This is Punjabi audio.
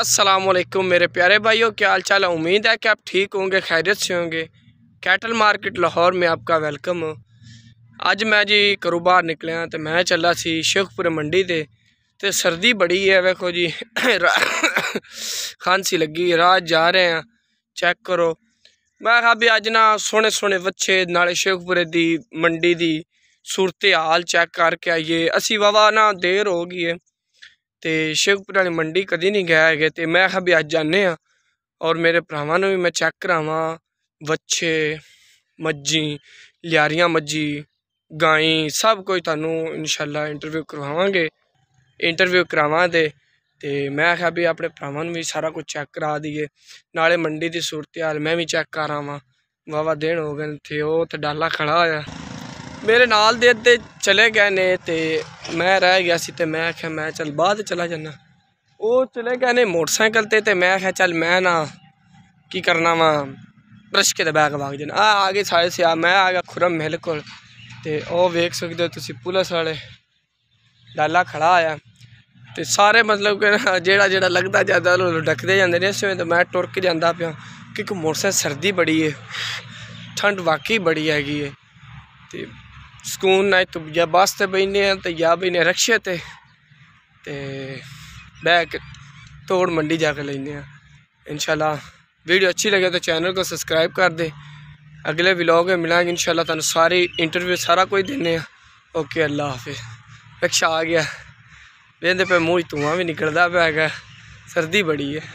असलकुम मेरे प्यारे भाइयों क्या हाल चाल उम्मीद है कि आप ठीक होंगे खैरियत से होंगे कैटल मार्केट लाहौर में आपका वेलकम आज मैं जी घरों बहर निकलिया तो मैं चला सी शेखपुर मंडी से तो सर्दी बड़ी है वेखो जी खांसी लगी रात जा रहे हैं चेक करो मैं कहा भी अज ना सोहने सोने बच्चे नाले शेखपुरे की मंडी की सूरत हाल चेक करके आईए असी वाह ना देर हो गई है ਤੇ ਸ਼ੇਖਪੁਰ ਵਾਲੀ ਮੰਡੀ ਕਦੀ ਨਹੀਂ ਗਿਆ ਹੈਗੇ ਤੇ ਮੈਂ ਕਿਹਾ ਵੀ ਅੱਜ ਜਾਣੇ ਆ ਔਰ ਮੇਰੇ ਭਰਾਵਾਂ ਨੂੰ ਵੀ ਮੈਂ ਚੈੱਕ ਕਰਾਵਾਂ ਵੱਛੇ ਮੱਝੀ ਲਿਆਰੀਆਂ ਮੱਝੀ ਗਾਈ ਸਭ ਕੁਝ ਤੁਹਾਨੂੰ ਇਨਸ਼ਾਅੱਲਾ ਇੰਟਰਵਿਊ ਕਰਵਾਵਾਂਗੇ ਇੰਟਰਵਿਊ ਕਰਾਵਾਂ ਦੇ ਤੇ ਮੈਂ ਖਾ ਵੀ ਆਪਣੇ ਭਰਾਵਾਂ ਨੂੰ ਵੀ ਸਾਰਾ ਕੁਝ ਚੈੱਕ ਕਰਾ ਦਈਏ ਨਾਲੇ ਮੰਡੀ ਦੀ ਸੂਰਤ ਹਾਲ ਮੈਂ ਵੀ ਚੈੱਕ ਕਰਾਵਾਂ ਵਾਵਾ ਦੇਣ ਹੋ ਗਏ ਤੇ ਉਹ ਤੇ ਡਾਲਾ ਖੜਾ ਆ ਮੇਰੇ ਨਾਲ ਦੇ ਤੇ ਚਲੇ ਗਏ ਨੇ ਤੇ ਮੈਂ ਰਹਿ ਗਿਆ ਸੀ ਤੇ ਮੈਂ ਆਖਿਆ ਮੈਂ ਚੱਲ ਬਾਅਦ ਚਲਾ ਜਾਣਾ ਉਹ ਚਲੇ ਗਏ ਨੇ ਮੋਟਰਸਾਈਕਲ ਤੇ ਤੇ ਮੈਂ ਆਖਿਆ ਚੱਲ ਮੈਂ ਨਾ ਕੀ ਕਰਨਾ ਵਾ ਰਸ਼ਕੇ ਦੇ ਬੈਗ ਵਾਗ ਜਨ ਆ ਆ ਗਏ ਸਾਰੇ ਸਿਆ ਮੈਂ ਆ ਗਿਆ ਖੁਰਮ ਮਹਿਲ ਕੋਲ ਤੇ ਉਹ ਵੇਖ ਸਕਦੇ ਹੋ ਤੁਸੀਂ ਪੁਲਿਸ ਵਾਲੇ ਡਾਲਾ ਖੜਾ ਆਇਆ ਤੇ ਸਾਰੇ ਮਤਲਬ ਕਿ ਜਿਹੜਾ ਜਿਹੜਾ ਲੱਗਦਾ ਜਿਆਦਾ ਉਹ ਡੱਕਦੇ ਜਾਂਦੇ ਨੇ ਸਵੇਂ ਤੇ ਤਾਂ ਮੈਂ ਟੁਰ ਕੇ ਜਾਂਦਾ ਪਿਆ ਕਿਉਂਕਿ ਮੋਟਰਸਾਈਕਲ ਸਰਦੀ ਬੜੀ ਏ ਠੰਡ ਵਾਕਈ ਬੜੀ ਹੈਗੀ ਏ ਤੇ ਸਕੂਨ ਨਾਲ ਜਾਂ ਬੱਸ ਤੇ ਬੈਨੇ ਆ ਤੇ ਜਾਂ ਬੈਨੇ ਰਕਸ਼ੇ ਤੇ ਤੇ ਬੈਕ ਤੋੜ ਮੰਡੀ ਜਾ ਕੇ ਲੈਨੇ ਆ ਇਨਸ਼ਾਅੱਲਾ ਵੀਡੀਓ ਅੱਛੀ ਲੱਗੇ ਤਾਂ ਚੈਨਲ ਨੂੰ ਸਬਸਕ੍ਰਾਈਬ ਕਰ ਦੇ ਅਗਲੇ ਵਲੌਗ ਵਿੱਚ ਮਿਲਾਂਗੇ ਇਨਸ਼ਾਅੱਲਾ ਤੁਹਾਨੂੰ ਸਾਰੇ ਇੰਟਰਵਿਊ ਸਾਰਾ ਕੁਝ ਦਿੰਨੇ ਆ ਓਕੇ ਅੱਲਾ ਹਾਫਿਜ਼ ਰਕਸ਼ਾ ਆ ਗਿਆ ਵੇਂਦੇ ਪੇ ਮੂੰਹ ਧੂਆਂ ਵੀ ਨਿਕਲਦਾ ਪਿਆ ਹੈਗਾ ਸਰਦੀ ਬੜੀ ਹੈ